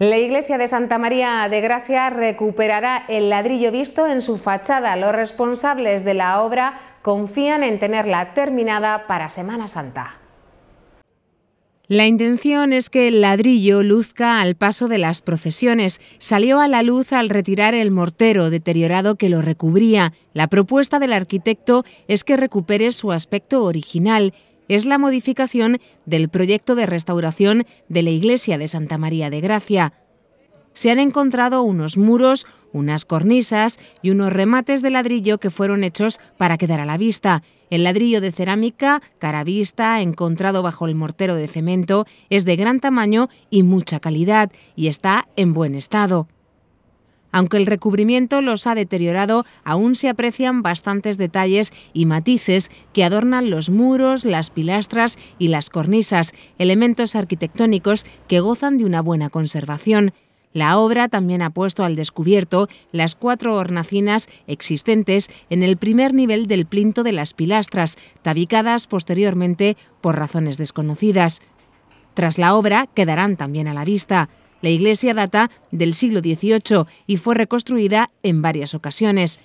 La iglesia de Santa María de Gracia recuperará el ladrillo visto en su fachada. Los responsables de la obra confían en tenerla terminada para Semana Santa. La intención es que el ladrillo luzca al paso de las procesiones. Salió a la luz al retirar el mortero deteriorado que lo recubría. La propuesta del arquitecto es que recupere su aspecto original es la modificación del proyecto de restauración de la iglesia de Santa María de Gracia. Se han encontrado unos muros, unas cornisas y unos remates de ladrillo que fueron hechos para quedar a la vista. El ladrillo de cerámica, cara vista, encontrado bajo el mortero de cemento, es de gran tamaño y mucha calidad y está en buen estado. Aunque el recubrimiento los ha deteriorado, aún se aprecian bastantes detalles y matices que adornan los muros, las pilastras y las cornisas, elementos arquitectónicos que gozan de una buena conservación. La obra también ha puesto al descubierto las cuatro hornacinas existentes en el primer nivel del plinto de las pilastras, tabicadas posteriormente por razones desconocidas. Tras la obra quedarán también a la vista la iglesia data del siglo XVIII y fue reconstruida en varias ocasiones.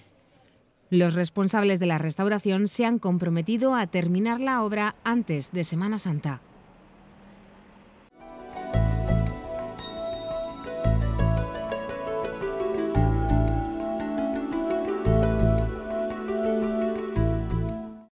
Los responsables de la restauración se han comprometido a terminar la obra antes de Semana Santa.